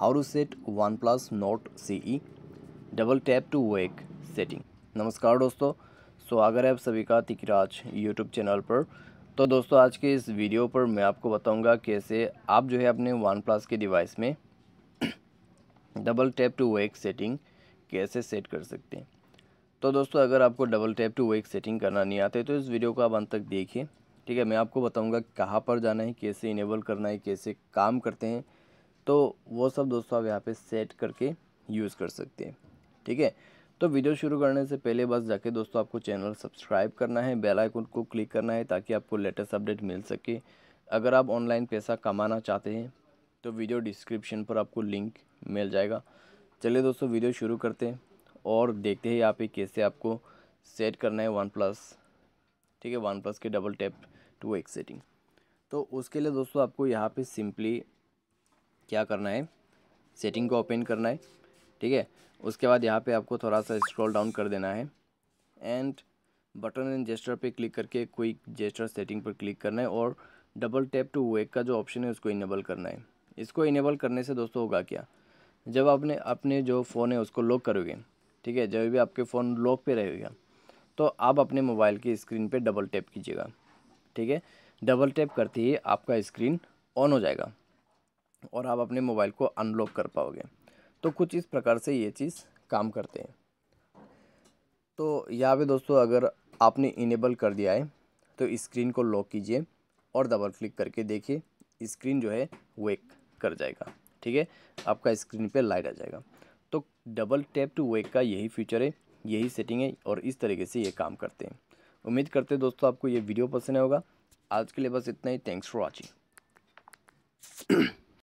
how to set OnePlus Note CE double tap to wake setting नमस्कार दोस्तों स्वागत है आप सभी का तिकराज यूट्यूब चैनल पर तो दोस्तों आज के इस वीडियो पर मैं आपको बताऊंगा कैसे आप जो है अपने वन प्लस के डिवाइस में double tap to wake setting कैसे सेट कर सकते हैं तो दोस्तों अगर आपको double tap to wake setting करना नहीं आते तो इस वीडियो को आप अंत तक देखिए ठीक है मैं आपको बताऊँगा कहाँ पर जाना है कैसे इनेबल करना है कैसे काम करते हैं तो वो सब दोस्तों आप यहाँ पे सेट करके यूज़ कर सकते हैं ठीक है तो वीडियो शुरू करने से पहले बस जाके दोस्तों आपको चैनल सब्सक्राइब करना है बेल आइकन को क्लिक करना है ताकि आपको लेटेस्ट अपडेट मिल सके अगर आप ऑनलाइन पैसा कमाना चाहते हैं तो वीडियो डिस्क्रिप्शन पर आपको लिंक मिल जाएगा चलिए दोस्तों वीडियो शुरू करते हैं और देखते हैं यहाँ पे कैसे आपको सेट करना है वन प्लस ठीक है वन प्लस के डबल टैप टू एक सेटिंग तो उसके लिए दोस्तों आपको यहाँ पे सिंपली क्या करना है सेटिंग को ओपन करना है ठीक है उसके बाद यहाँ पे आपको थोड़ा सा स्क्रॉल डाउन कर देना है एंड बटन एंड जेस्टर पे क्लिक करके क्विक जेस्टर सेटिंग पर क्लिक करना है और डबल टैप टू वेक का जो ऑप्शन है उसको इनेबल करना है इसको इनेबल करने से दोस्तों होगा क्या जब आपने अपने जो फ़ोन है उसको लॉक करोगे ठीक है जब भी आपके फ़ोन लॉक पे रहेगा तो आप अपने मोबाइल की स्क्रीन पर डबल टैप कीजिएगा ठीक है डबल टैप करते ही आपका स्क्रीन ऑन हो जाएगा और आप अपने मोबाइल को अनलॉक कर पाओगे तो कुछ इस प्रकार से ये चीज़ काम करते हैं तो यहाँ पे दोस्तों अगर आपने इनेबल कर दिया है तो स्क्रीन को लॉक कीजिए और डबल क्लिक करके देखिए स्क्रीन जो है वेक कर जाएगा ठीक है आपका स्क्रीन पे लाइट आ जाएगा तो डबल टैप टू वेक का यही फीचर है यही सेटिंग है और इस तरीके से ये काम करते हैं उम्मीद करते हैं दोस्तों आपको ये वीडियो पसंद होगा आज के लिए बस इतना ही थैंक्स फॉर वॉचिंग